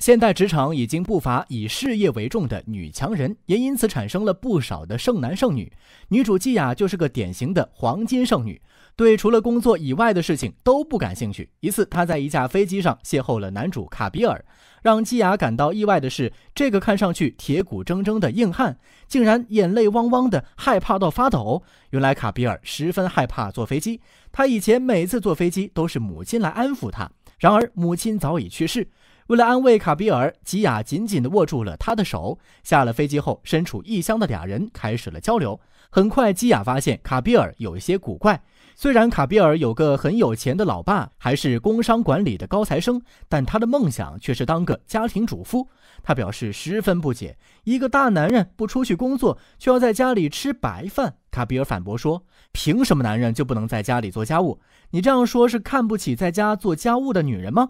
现代职场已经不乏以事业为重的女强人，也因此产生了不少的剩男剩女。女主基雅就是个典型的黄金剩女，对除了工作以外的事情都不感兴趣。一次，她在一架飞机上邂逅了男主卡比尔。让基雅感到意外的是，这个看上去铁骨铮铮的硬汉，竟然眼泪汪汪的，害怕到发抖。原来卡比尔十分害怕坐飞机，他以前每次坐飞机都是母亲来安抚他，然而母亲早已去世。为了安慰卡比尔，基亚紧紧地握住了他的手。下了飞机后，身处异乡的俩人开始了交流。很快，基亚发现卡比尔有一些古怪。虽然卡比尔有个很有钱的老爸，还是工商管理的高材生，但他的梦想却是当个家庭主妇。他表示十分不解：一个大男人不出去工作，却要在家里吃白饭。卡比尔反驳说：“凭什么男人就不能在家里做家务？你这样说是看不起在家做家务的女人吗？”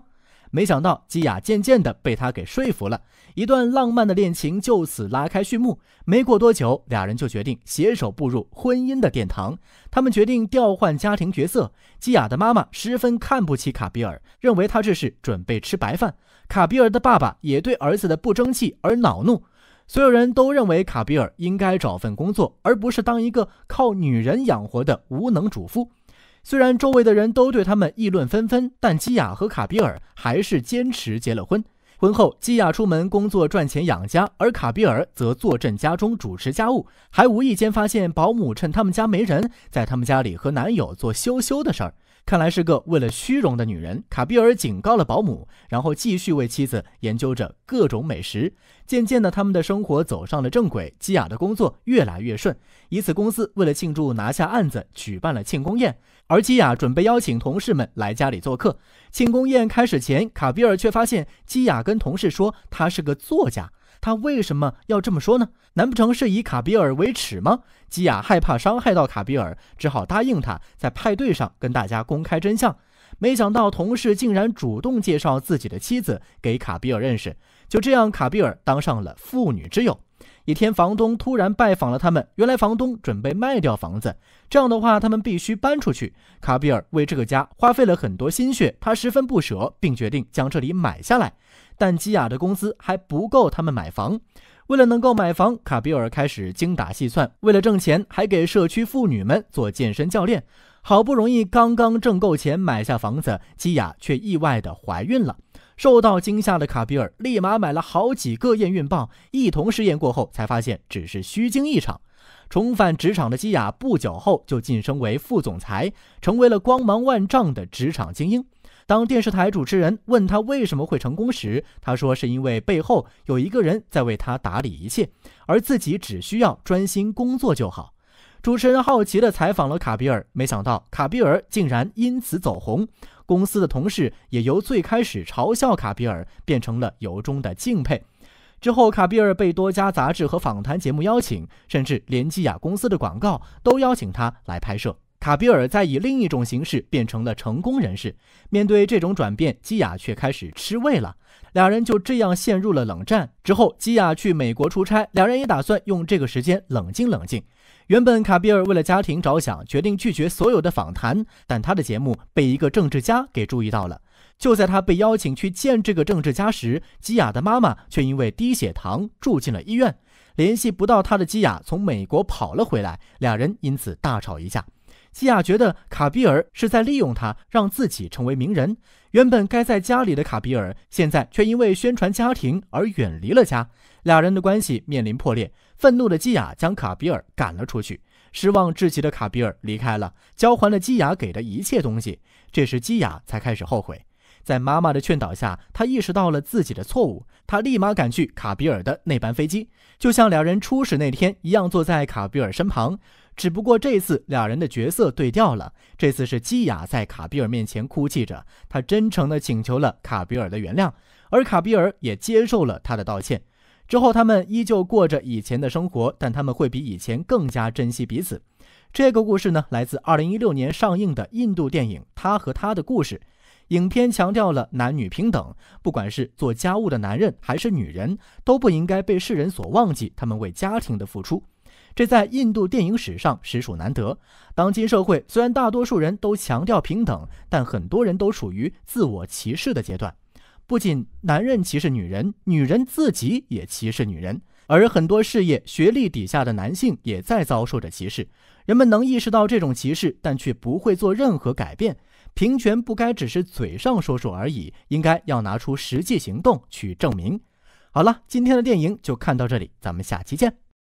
没想到基亚渐渐地被他给说服了，一段浪漫的恋情就此拉开序幕。没过多久，俩人就决定携手步入婚姻的殿堂。他们决定调换家庭角色。基亚的妈妈十分看不起卡比尔，认为他这是准备吃白饭。卡比尔的爸爸也对儿子的不争气而恼怒。所有人都认为卡比尔应该找份工作，而不是当一个靠女人养活的无能主妇。虽然周围的人都对他们议论纷纷，但基亚和卡比尔还是坚持结了婚。婚后，基亚出门工作赚钱养家，而卡比尔则坐镇家中主持家务，还无意间发现保姆趁他们家没人，在他们家里和男友做羞羞的事儿，看来是个为了虚荣的女人。卡比尔警告了保姆，然后继续为妻子研究着各种美食。渐渐的，他们的生活走上了正轨，基亚的工作越来越顺。一次，公司为了庆祝拿下案子，举办了庆功宴，而基亚准备邀请同事们来家里做客。庆功宴开始前，卡比尔却发现基亚跟同事说他是个作家，他为什么要这么说呢？难不成是以卡比尔为耻吗？基亚害怕伤害到卡比尔，只好答应他在派对上跟大家公开真相。没想到同事竟然主动介绍自己的妻子给卡比尔认识，就这样卡比尔当上了父女之友。一天，房东突然拜访了他们。原来，房东准备卖掉房子，这样的话，他们必须搬出去。卡比尔为这个家花费了很多心血，他十分不舍，并决定将这里买下来。但基亚的工资还不够他们买房。为了能够买房，卡比尔开始精打细算。为了挣钱，还给社区妇女们做健身教练。好不容易刚刚挣够钱买下房子，基亚却意外的怀孕了。受到惊吓的卡比尔立马买了好几个验孕棒，一同试验过后才发现只是虚惊一场。重返职场的基亚不久后就晋升为副总裁，成为了光芒万丈的职场精英。当电视台主持人问他为什么会成功时，他说是因为背后有一个人在为他打理一切，而自己只需要专心工作就好。主持人好奇地采访了卡比尔，没想到卡比尔竟然因此走红，公司的同事也由最开始嘲笑卡比尔，变成了由衷的敬佩。之后，卡比尔被多家杂志和访谈节目邀请，甚至连基亚公司的广告都邀请他来拍摄。卡比尔在以另一种形式变成了成功人士，面对这种转变，基亚却开始吃味了，两人就这样陷入了冷战。之后，基亚去美国出差，两人也打算用这个时间冷静冷静。原本卡比尔为了家庭着想，决定拒绝所有的访谈，但他的节目被一个政治家给注意到了。就在他被邀请去见这个政治家时，基亚的妈妈却因为低血糖住进了医院，联系不到他的基亚从美国跑了回来，两人因此大吵一架。基亚觉得卡比尔是在利用他，让自己成为名人。原本该在家里的卡比尔，现在却因为宣传家庭而远离了家，俩人的关系面临破裂。愤怒的基亚将卡比尔赶了出去，失望至极的卡比尔离开了，交还了基亚给的一切东西。这时基亚才开始后悔，在妈妈的劝导下，他意识到了自己的错误，他立马赶去卡比尔的那班飞机，就像两人初始那天一样，坐在卡比尔身旁。只不过这次俩人的角色对调了，这次是基亚在卡比尔面前哭泣着，他真诚地请求了卡比尔的原谅，而卡比尔也接受了他的道歉。之后，他们依旧过着以前的生活，但他们会比以前更加珍惜彼此。这个故事呢，来自2016年上映的印度电影《他和他的故事》，影片强调了男女平等，不管是做家务的男人还是女人，都不应该被世人所忘记他们为家庭的付出。这在印度电影史上实属难得。当今社会虽然大多数人都强调平等，但很多人都处于自我歧视的阶段。不仅男人歧视女人，女人自己也歧视女人，而很多事业、学历底下的男性也在遭受着歧视。人们能意识到这种歧视，但却不会做任何改变。平权不该只是嘴上说说而已，应该要拿出实际行动去证明。好了，今天的电影就看到这里，咱们下期见。